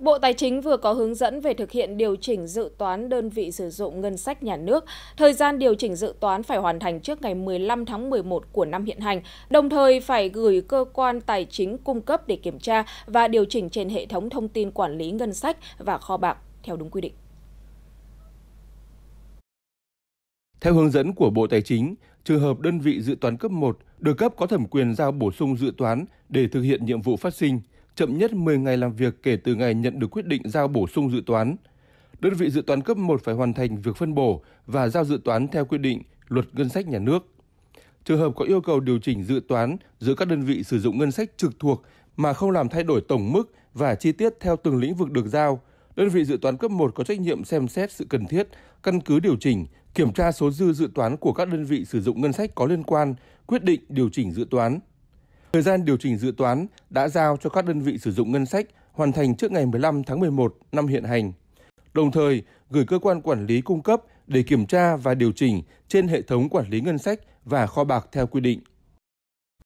Bộ Tài chính vừa có hướng dẫn về thực hiện điều chỉnh dự toán đơn vị sử dụng ngân sách nhà nước. Thời gian điều chỉnh dự toán phải hoàn thành trước ngày 15 tháng 11 của năm hiện hành, đồng thời phải gửi cơ quan tài chính cung cấp để kiểm tra và điều chỉnh trên hệ thống thông tin quản lý ngân sách và kho bạc theo đúng quy định. Theo hướng dẫn của Bộ Tài chính, trường hợp đơn vị dự toán cấp 1 được cấp có thẩm quyền giao bổ sung dự toán để thực hiện nhiệm vụ phát sinh – chậm nhất 10 ngày làm việc kể từ ngày nhận được quyết định giao bổ sung dự toán. Đơn vị dự toán cấp 1 phải hoàn thành việc phân bổ và giao dự toán theo quy định luật ngân sách nhà nước. Trường hợp có yêu cầu điều chỉnh dự toán giữa các đơn vị sử dụng ngân sách trực thuộc mà không làm thay đổi tổng mức và chi tiết theo từng lĩnh vực được giao, đơn vị dự toán cấp 1 có trách nhiệm xem xét sự cần thiết, căn cứ điều chỉnh, kiểm tra số dư dự toán của các đơn vị sử dụng ngân sách có liên quan, quyết định điều chỉnh dự toán. Thời gian điều chỉnh dự toán đã giao cho các đơn vị sử dụng ngân sách hoàn thành trước ngày 15 tháng 11 năm hiện hành. Đồng thời, gửi cơ quan quản lý cung cấp để kiểm tra và điều chỉnh trên hệ thống quản lý ngân sách và kho bạc theo quy định.